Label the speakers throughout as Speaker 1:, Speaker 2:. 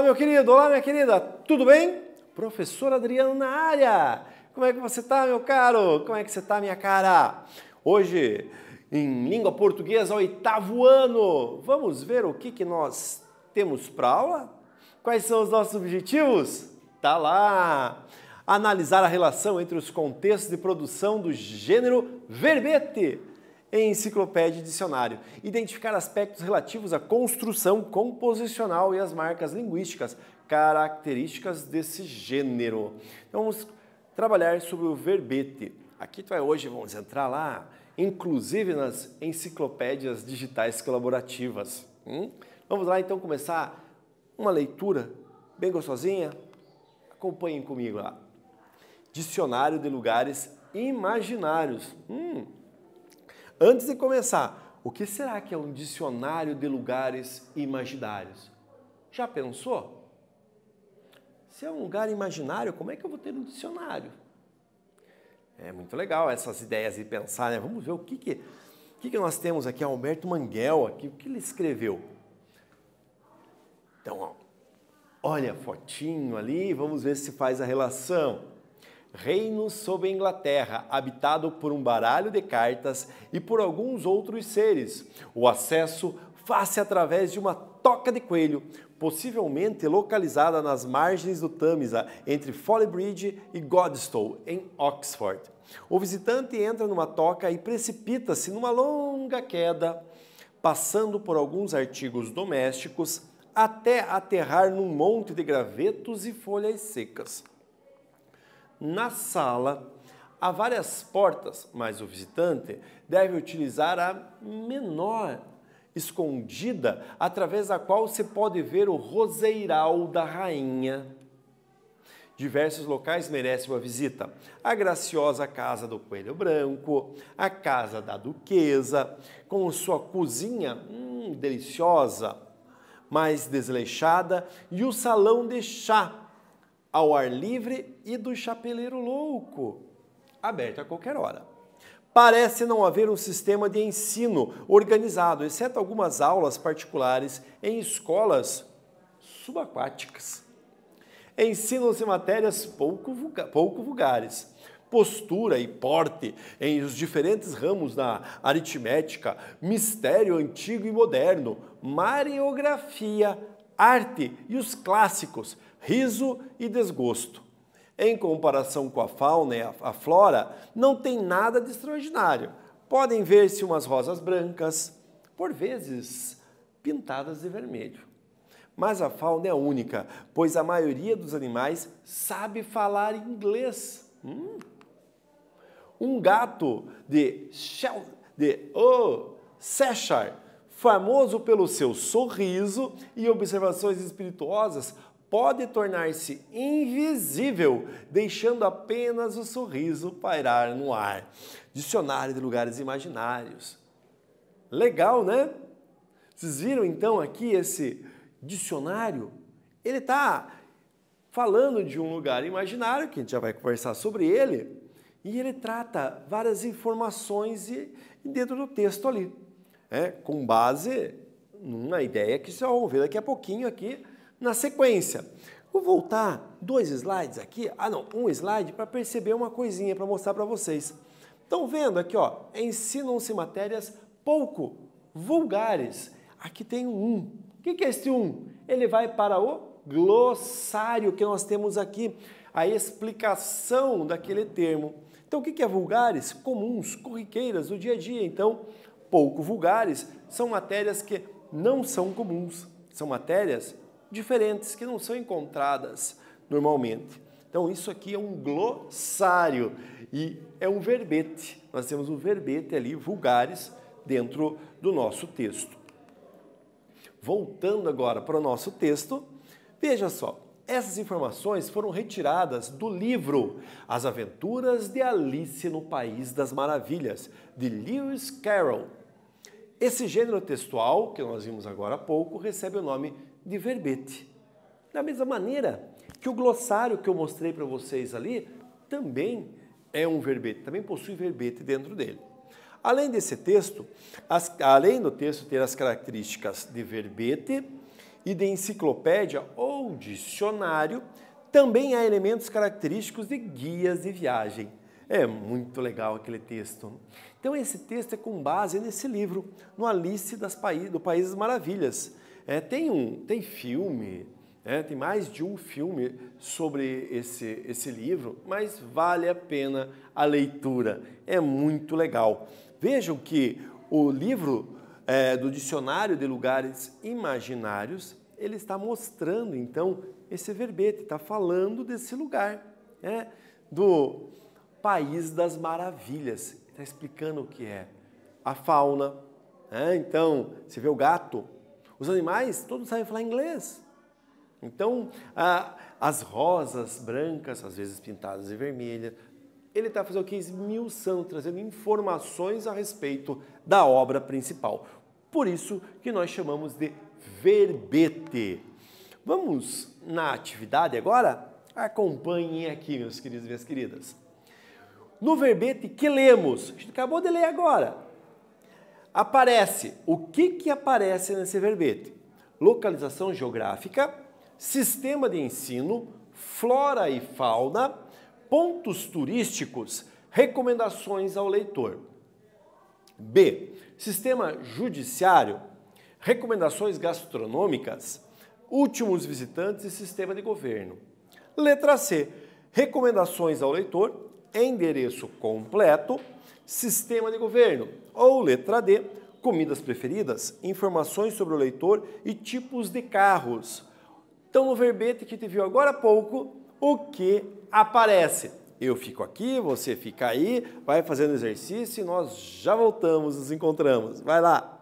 Speaker 1: Olá, meu querido, olá, minha querida, tudo bem? Professor Adriano na área! Como é que você tá, meu caro? Como é que você tá, minha cara? Hoje, em língua portuguesa, oitavo ano, vamos ver o que, que nós temos para aula? Quais são os nossos objetivos? Tá lá! Analisar a relação entre os contextos de produção do gênero verbete em enciclopédia e dicionário, identificar aspectos relativos à construção composicional e às marcas linguísticas, características desse gênero. Então vamos trabalhar sobre o verbete. Aqui tu vai hoje, vamos entrar lá, inclusive nas enciclopédias digitais colaborativas. Hum? Vamos lá então começar uma leitura bem gostosinha? Acompanhem comigo lá. Dicionário de lugares imaginários. Hum, Antes de começar, o que será que é um dicionário de lugares imaginários? Já pensou? Se é um lugar imaginário, como é que eu vou ter um dicionário? É muito legal essas ideias de pensar, né? Vamos ver o que, que, que, que nós temos aqui. Alberto Manguel, aqui, o que ele escreveu? Então, ó, olha a fotinho ali, vamos ver se faz a relação reino sob a Inglaterra, habitado por um baralho de cartas e por alguns outros seres. O acesso faz-se através de uma toca de coelho, possivelmente localizada nas margens do Tamisa, entre Foleybridge e Godstow, em Oxford. O visitante entra numa toca e precipita-se numa longa queda, passando por alguns artigos domésticos até aterrar num monte de gravetos e folhas secas na sala, há várias portas, mas o visitante deve utilizar a menor escondida, através da qual se pode ver o roseiral da rainha. Diversos locais merecem uma visita. A graciosa Casa do Coelho Branco, a Casa da Duquesa, com sua cozinha hum, deliciosa, mais desleixada, e o Salão de Chá, ao ar livre e do chapeleiro louco, aberto a qualquer hora. Parece não haver um sistema de ensino organizado, exceto algumas aulas particulares em escolas subaquáticas. Ensinam-se matérias pouco, vulga pouco vulgares, postura e porte em os diferentes ramos da aritmética, mistério antigo e moderno, mariografia, arte e os clássicos, riso e desgosto. Em comparação com a fauna e a flora, não tem nada de extraordinário. Podem ver-se umas rosas brancas, por vezes pintadas de vermelho. Mas a fauna é única, pois a maioria dos animais sabe falar inglês. Hum. Um gato de, Shel de oh, Cheshire, famoso pelo seu sorriso e observações espirituosas, pode tornar-se invisível, deixando apenas o sorriso pairar no ar. Dicionário de lugares imaginários. Legal, né? Vocês viram então aqui esse dicionário? Ele está falando de um lugar imaginário, que a gente já vai conversar sobre ele, e ele trata várias informações dentro do texto ali, né? com base numa ideia que vocês vão ver daqui a pouquinho aqui na sequência. Vou voltar dois slides aqui, ah não, um slide para perceber uma coisinha, para mostrar para vocês. Estão vendo aqui, ó, ensinam-se matérias pouco vulgares. Aqui tem um. O que é este um? Ele vai para o glossário que nós temos aqui, a explicação daquele termo. Então, o que é vulgares? Comuns, corriqueiras, do dia a dia. Então, pouco vulgares são matérias que não são comuns. São matérias diferentes que não são encontradas normalmente. Então, isso aqui é um glossário e é um verbete. Nós temos um verbete ali, vulgares, dentro do nosso texto. Voltando agora para o nosso texto, veja só. Essas informações foram retiradas do livro As Aventuras de Alice no País das Maravilhas, de Lewis Carroll. Esse gênero textual, que nós vimos agora há pouco, recebe o nome de verbete. Da mesma maneira que o glossário que eu mostrei para vocês ali também é um verbete, também possui verbete dentro dele. Além desse texto, as, além do texto ter as características de verbete e de enciclopédia ou dicionário, também há elementos característicos de guias de viagem. É muito legal aquele texto. Então, esse texto é com base nesse livro, no Alice das do País das Maravilhas, é, tem, um, tem filme, é, tem mais de um filme sobre esse, esse livro, mas vale a pena a leitura, é muito legal. Vejam que o livro é, do Dicionário de Lugares Imaginários, ele está mostrando então esse verbete, está falando desse lugar, né? do País das Maravilhas, está explicando o que é a fauna. Né? Então, você vê o gato, os animais, todos sabem falar inglês. Então, as rosas brancas, às vezes pintadas de vermelha, ele está fazendo o que? Esmiuçando, trazendo informações a respeito da obra principal. Por isso que nós chamamos de verbete. Vamos na atividade agora? Acompanhem aqui, meus queridos e minhas queridas. No verbete que lemos, a gente acabou de ler agora. Aparece, o que, que aparece nesse verbete? Localização geográfica, sistema de ensino, flora e fauna, pontos turísticos, recomendações ao leitor. B. Sistema judiciário, recomendações gastronômicas, últimos visitantes e sistema de governo. Letra C. Recomendações ao leitor, endereço completo, sistema de governo, ou letra D, comidas preferidas, informações sobre o leitor e tipos de carros. Então, no verbete que te viu agora há pouco, o que aparece? Eu fico aqui, você fica aí, vai fazendo exercício e nós já voltamos, nos encontramos. Vai lá!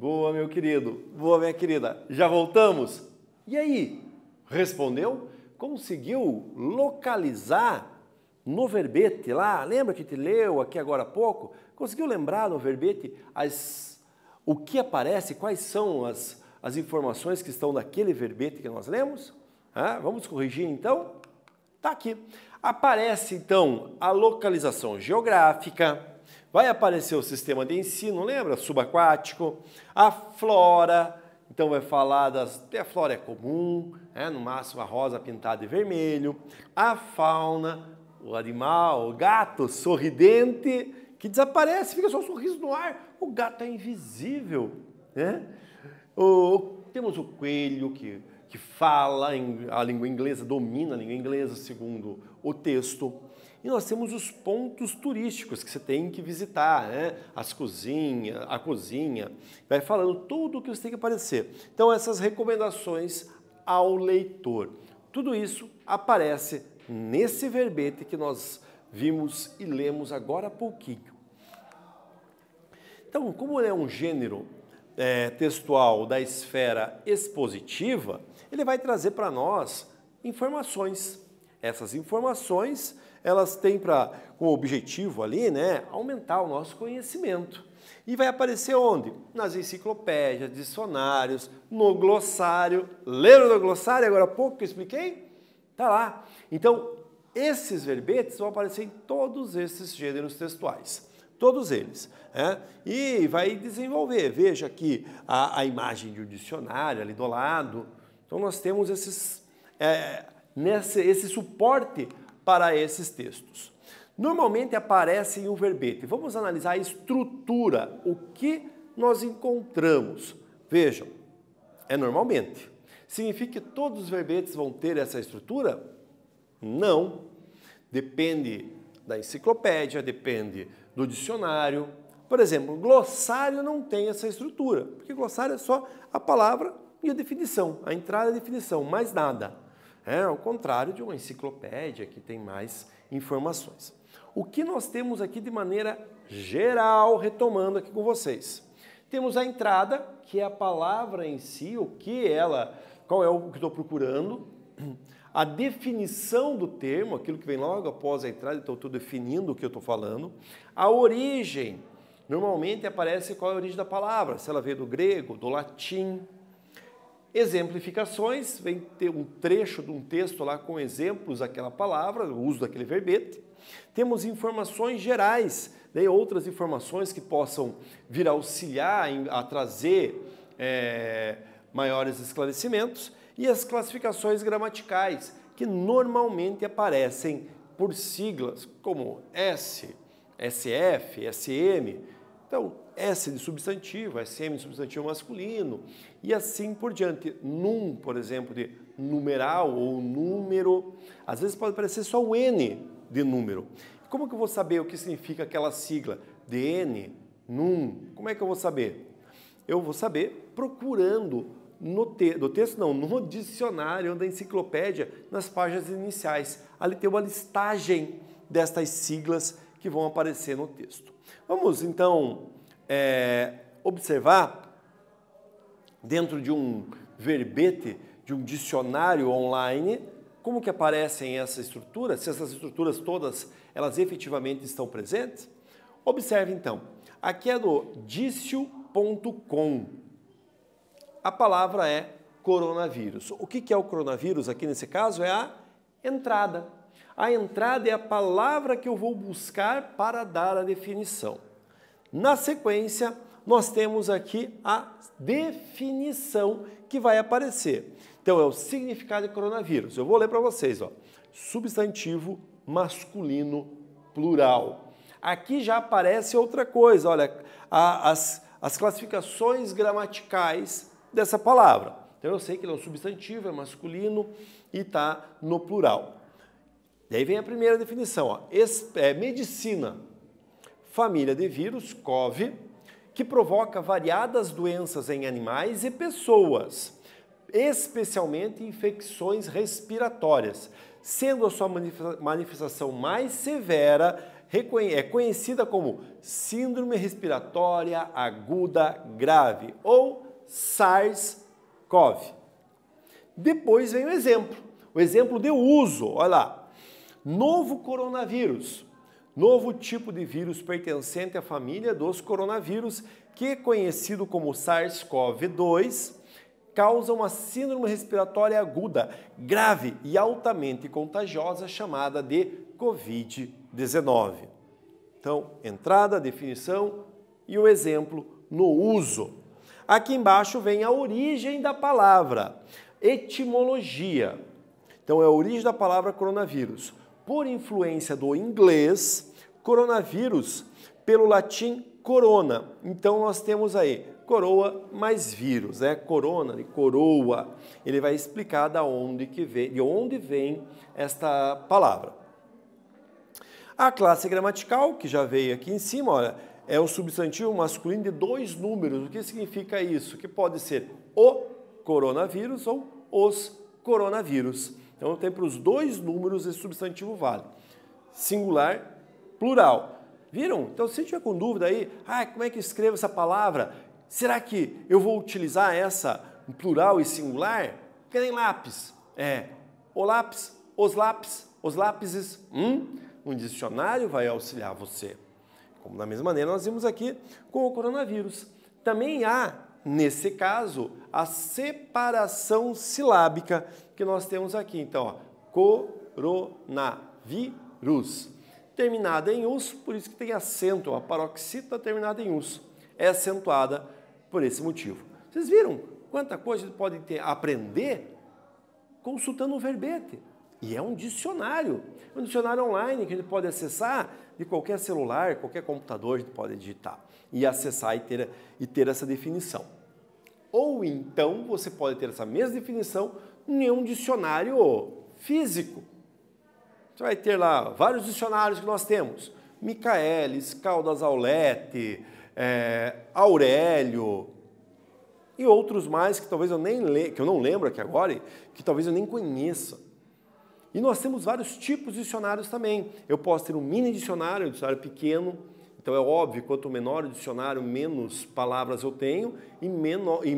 Speaker 1: Boa, meu querido. Boa, minha querida. Já voltamos? E aí? Respondeu? Conseguiu localizar no verbete lá? Lembra que te leu aqui agora há pouco? Conseguiu lembrar no verbete as, o que aparece, quais são as, as informações que estão naquele verbete que nós lemos? Ah, vamos corrigir então? Está aqui. Aparece então a localização geográfica, Vai aparecer o sistema de ensino, lembra? Subaquático, a flora, então vai falar das. A flora é comum, né? no máximo a rosa pintada de vermelho, a fauna, o animal, o gato sorridente, que desaparece, fica só um sorriso no ar. O gato é invisível. Né? O, temos o coelho que, que fala, a língua inglesa, domina a língua inglesa, segundo o texto. E nós temos os pontos turísticos que você tem que visitar, né? As cozinhas, a cozinha, vai falando tudo o que você tem que aparecer. Então essas recomendações ao leitor. Tudo isso aparece nesse verbete que nós vimos e lemos agora há pouquinho. Então, como ele é um gênero é, textual da esfera expositiva, ele vai trazer para nós informações. Essas informações elas têm para como objetivo ali, né, aumentar o nosso conhecimento. E vai aparecer onde? Nas enciclopédias, dicionários, no glossário. Leram do glossário agora há pouco que eu expliquei? Tá lá. Então, esses verbetes vão aparecer em todos esses gêneros textuais. Todos eles. Né? E vai desenvolver. Veja aqui a, a imagem de um dicionário ali do lado. Então, nós temos esses, é, nesse, esse suporte para esses textos. Normalmente aparece em um verbete. Vamos analisar a estrutura, o que nós encontramos. Vejam, é normalmente. Significa que todos os verbetes vão ter essa estrutura? Não. Depende da enciclopédia, depende do dicionário. Por exemplo, glossário não tem essa estrutura, porque glossário é só a palavra e a definição, a entrada e a definição, mais nada. É ao contrário de uma enciclopédia que tem mais informações. O que nós temos aqui de maneira geral, retomando aqui com vocês. Temos a entrada, que é a palavra em si, o que ela, qual é o que estou procurando. A definição do termo, aquilo que vem logo após a entrada, então estou definindo o que eu estou falando. A origem, normalmente aparece qual é a origem da palavra, se ela veio do grego, do latim, Exemplificações, vem ter um trecho de um texto lá com exemplos daquela palavra, o uso daquele verbete. Temos informações gerais, né, outras informações que possam vir a auxiliar, a trazer é, maiores esclarecimentos. E as classificações gramaticais, que normalmente aparecem por siglas como S, SF, SM, então, S de substantivo, SM de substantivo masculino e assim por diante. Num, por exemplo, de numeral ou número. Às vezes pode aparecer só o N de número. Como que eu vou saber o que significa aquela sigla? DN, num. Como é que eu vou saber? Eu vou saber procurando no te do texto, não, no dicionário da enciclopédia, nas páginas iniciais. Ali tem uma listagem destas siglas que vão aparecer no texto. Vamos então é, observar dentro de um verbete, de um dicionário online, como que aparecem essas estruturas, se essas estruturas todas elas efetivamente estão presentes. Observe então, aqui é do dicio.com. A palavra é coronavírus. O que é o coronavírus aqui nesse caso? É a entrada. A entrada é a palavra que eu vou buscar para dar a definição. Na sequência, nós temos aqui a definição que vai aparecer. Então, é o significado de coronavírus. Eu vou ler para vocês. Ó. Substantivo masculino plural. Aqui já aparece outra coisa. Olha, a, as, as classificações gramaticais dessa palavra. Então eu sei que ele é um substantivo, é masculino e está no plural. E aí vem a primeira definição: ó, é, medicina, família de vírus, COV, que provoca variadas doenças em animais e pessoas, especialmente infecções respiratórias, sendo a sua manifestação mais severa é conhecida como Síndrome Respiratória Aguda Grave ou SARS-CoV. Depois vem o exemplo, o exemplo de uso, olha lá, Novo coronavírus, novo tipo de vírus pertencente à família dos coronavírus, que é conhecido como SARS-CoV-2, causa uma síndrome respiratória aguda, grave e altamente contagiosa, chamada de Covid-19. Então, entrada, definição e o exemplo no uso. Aqui embaixo vem a origem da palavra, etimologia. Então, é a origem da palavra coronavírus por influência do inglês, coronavírus pelo latim corona. Então nós temos aí coroa mais vírus, né? Corona e coroa. Ele vai explicar da onde que vem, de onde vem esta palavra. A classe gramatical, que já veio aqui em cima, olha, é o substantivo masculino de dois números. O que significa isso? Que pode ser o coronavírus ou os coronavírus. Então, tem para os dois números esse substantivo vale. Singular, plural. Viram? Então, se tiver com dúvida aí, ah, como é que eu escrevo essa palavra? Será que eu vou utilizar essa plural e singular? Que nem lápis. É, o lápis, os lápis, os lápises. Hum? Um dicionário vai auxiliar você. Como da mesma maneira nós vimos aqui com o coronavírus. Também há nesse caso, a separação silábica que nós temos aqui. Então, ó, coronavírus. Terminada em us, por isso que tem acento, ó, a paroxita terminada em us. É acentuada por esse motivo. Vocês viram quanta coisa pode ter, aprender consultando um verbete. E é um dicionário, um dicionário online que a gente pode acessar de qualquer celular, qualquer computador, a gente pode digitar e acessar e ter, e ter essa definição. Ou então você pode ter essa mesma definição em um dicionário físico. Você vai ter lá vários dicionários que nós temos: Micaelis, Caldas Aulete, é, Aurélio e outros mais que talvez eu nem le... que eu não lembro aqui agora, que talvez eu nem conheça. E nós temos vários tipos de dicionários também. Eu posso ter um mini dicionário, um dicionário pequeno, então é óbvio, quanto menor o dicionário, menos palavras eu tenho e menor, e,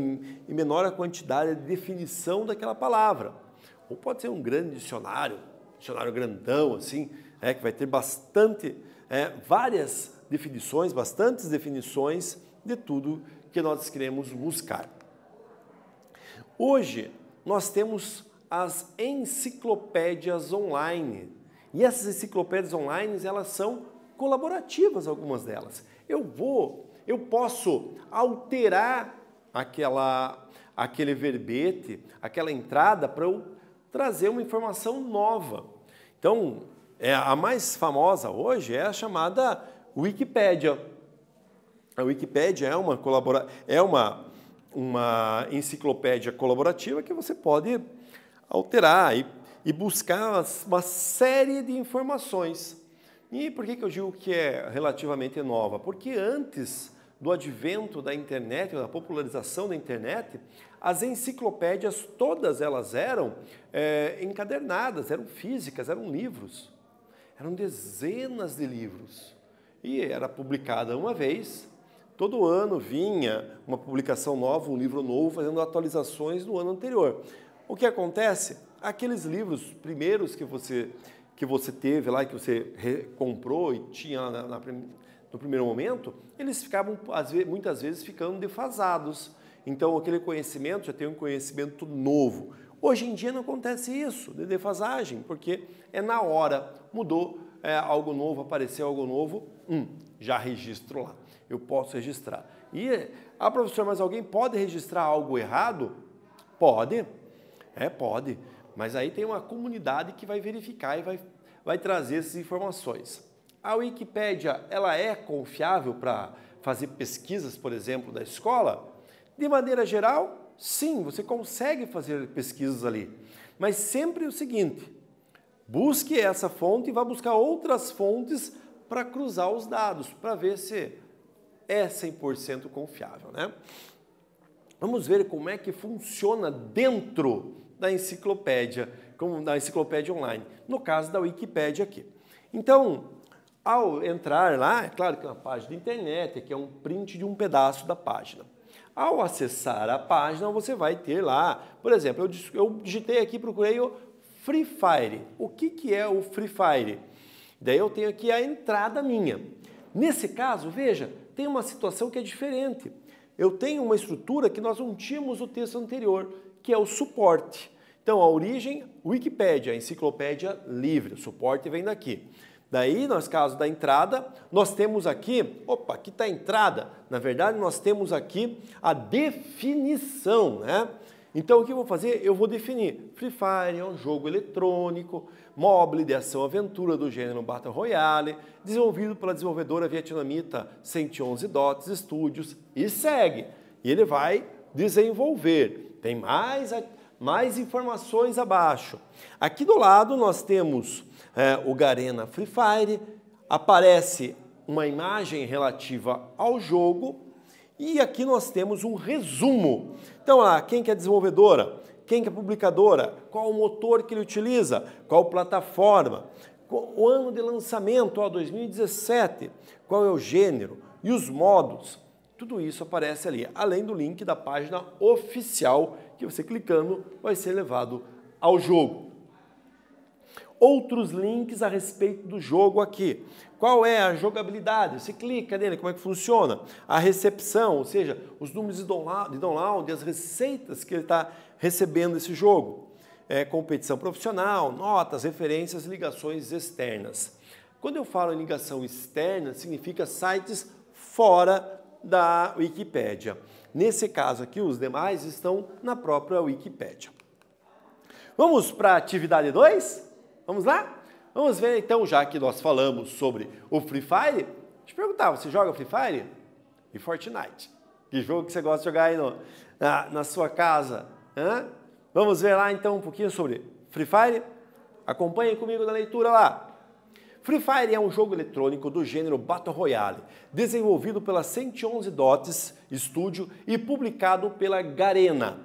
Speaker 1: e menor a quantidade de definição daquela palavra. Ou pode ser um grande dicionário, dicionário grandão assim, é, que vai ter bastante, é, várias definições, bastantes definições de tudo que nós queremos buscar. Hoje nós temos as enciclopédias online. E essas enciclopédias online, elas são colaborativas, algumas delas. Eu vou, eu posso alterar aquela, aquele verbete, aquela entrada para eu trazer uma informação nova. Então, é, a mais famosa hoje é a chamada Wikipédia. A Wikipédia é uma colabora é uma, uma enciclopédia colaborativa que você pode alterar e, e buscar uma série de informações. E por que, que eu digo que é relativamente nova? Porque antes do advento da internet, da popularização da internet, as enciclopédias, todas elas eram é, encadernadas, eram físicas, eram livros. Eram dezenas de livros. E era publicada uma vez, todo ano vinha uma publicação nova, um livro novo, fazendo atualizações do ano anterior. O que acontece? Aqueles livros primeiros que você que você teve lá, que você comprou e tinha na, na, no primeiro momento, eles ficavam vezes, muitas vezes ficando defasados. Então aquele conhecimento já tem um conhecimento novo. Hoje em dia não acontece isso, de defasagem, porque é na hora, mudou é, algo novo, apareceu algo novo, hum, já registro lá, eu posso registrar. E, ah, professor, mas alguém pode registrar algo errado? Pode, é, pode. Mas aí tem uma comunidade que vai verificar e vai, vai trazer essas informações. A Wikipédia, ela é confiável para fazer pesquisas, por exemplo, da escola? De maneira geral, sim, você consegue fazer pesquisas ali. Mas sempre o seguinte, busque essa fonte e vá buscar outras fontes para cruzar os dados, para ver se é 100% confiável, né? Vamos ver como é que funciona dentro da enciclopédia, como da enciclopédia online, no caso da Wikipédia aqui. Então, ao entrar lá, é claro que é uma página de internet, que é um print de um pedaço da página. Ao acessar a página, você vai ter lá, por exemplo, eu, digitei aqui, procurei o Free Fire. O que, que é o Free Fire? Daí eu tenho aqui a entrada minha. Nesse caso, veja, tem uma situação que é diferente. Eu tenho uma estrutura que nós não tínhamos o texto anterior que é o suporte. Então, a origem, Wikipédia, enciclopédia livre, o suporte vem daqui. Daí, no caso da entrada, nós temos aqui, opa, aqui está a entrada. Na verdade, nós temos aqui a definição, né? Então, o que eu vou fazer? Eu vou definir. Free Fire é um jogo eletrônico, mobile de ação-aventura do gênero Battle Royale, desenvolvido pela desenvolvedora vietnamita 111 Dots Studios e segue. E ele vai desenvolver. Tem mais, mais informações abaixo. Aqui do lado nós temos é, o Garena Free Fire, aparece uma imagem relativa ao jogo e aqui nós temos um resumo. Então, lá, quem que é desenvolvedora? Quem que é publicadora? Qual o motor que ele utiliza? Qual plataforma? O ano de lançamento, ó, 2017. Qual é o gênero? E os modos? Tudo isso aparece ali, além do link da página oficial, que você clicando vai ser levado ao jogo. Outros links a respeito do jogo aqui. Qual é a jogabilidade? Você clica nele, como é que funciona? A recepção, ou seja, os números de download, de download as receitas que ele está recebendo esse jogo. É, competição profissional, notas, referências, ligações externas. Quando eu falo em ligação externa, significa sites fora da Wikipédia. Nesse caso aqui, os demais estão na própria Wikipédia. Vamos para a atividade 2? Vamos lá? Vamos ver então, já que nós falamos sobre o Free Fire, te perguntar, você joga Free Fire? E Fortnite? Que jogo que você gosta de jogar aí no, na, na sua casa? Hã? Vamos ver lá então um pouquinho sobre Free Fire? Acompanhe comigo na leitura lá. Free Fire é um jogo eletrônico do gênero Battle Royale, desenvolvido pela 111 Dots Studio e publicado pela Garena.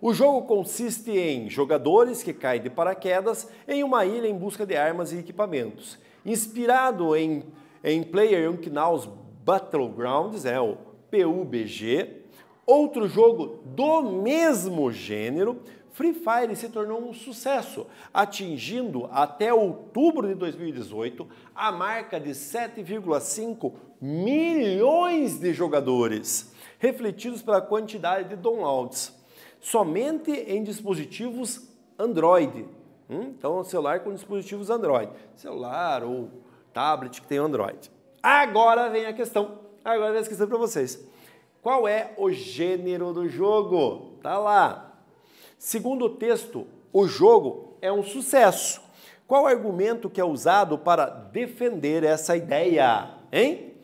Speaker 1: O jogo consiste em jogadores que caem de paraquedas em uma ilha em busca de armas e equipamentos. Inspirado em, em Player Unknown's Battlegrounds, é o PUBG, outro jogo do mesmo gênero, Free Fire se tornou um sucesso, atingindo até outubro de 2018 a marca de 7,5 milhões de jogadores, refletidos pela quantidade de downloads, somente em dispositivos Android. Hum? Então, celular com dispositivos Android, celular ou tablet que tem Android. Agora vem a questão, agora vem a questão para vocês. Qual é o gênero do jogo? Tá lá. Segundo o texto, o jogo é um sucesso. Qual argumento que é usado para defender essa ideia? Hein?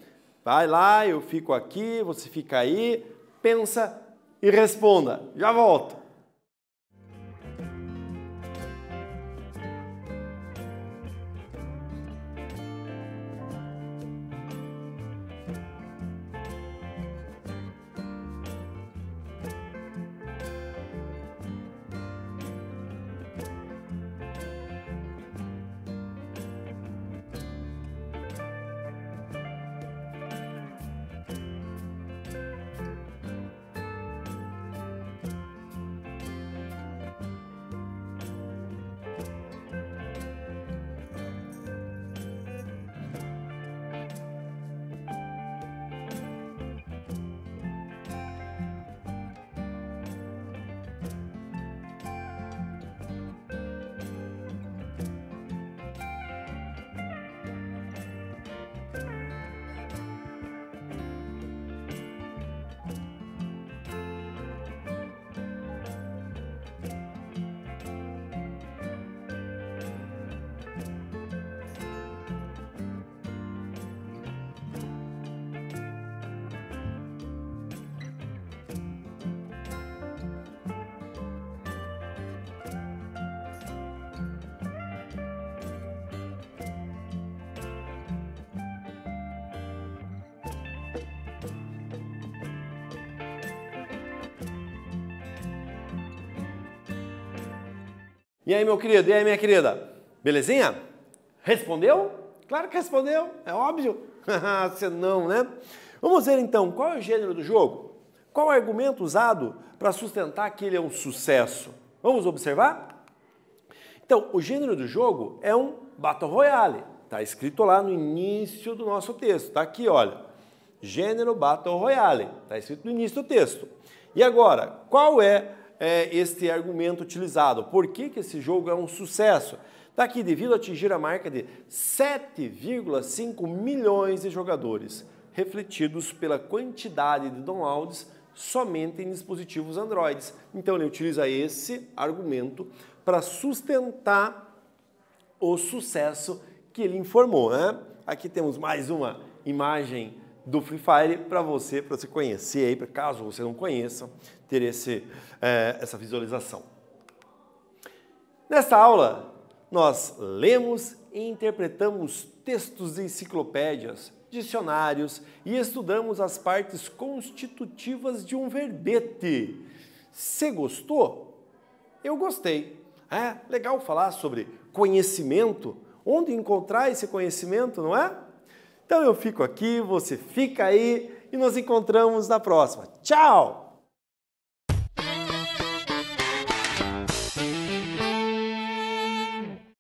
Speaker 1: Vai lá, eu fico aqui, você fica aí, pensa e responda. Já volto. E aí, meu querido? E aí, minha querida? Belezinha? Respondeu? Claro que respondeu, é óbvio. Você não, né? Vamos ver então qual é o gênero do jogo? Qual é o argumento usado para sustentar que ele é um sucesso? Vamos observar? Então, o gênero do jogo é um Battle Royale. Está escrito lá no início do nosso texto. Está aqui, olha. Gênero Battle Royale. Está escrito no início do texto. E agora, qual é é, este argumento utilizado. Por que, que esse jogo é um sucesso? Está aqui, devido a atingir a marca de 7,5 milhões de jogadores, refletidos pela quantidade de downloads somente em dispositivos Androids. Então ele utiliza esse argumento para sustentar o sucesso que ele informou. Né? Aqui temos mais uma imagem do Free Fire para você, para você conhecer aí, caso você não conheça ter esse, é, essa visualização. Nesta aula, nós lemos e interpretamos textos de enciclopédias, dicionários e estudamos as partes constitutivas de um verbete. Você gostou? Eu gostei. É legal falar sobre conhecimento, onde encontrar esse conhecimento, não é? Então eu fico aqui, você fica aí e nos encontramos na próxima. Tchau!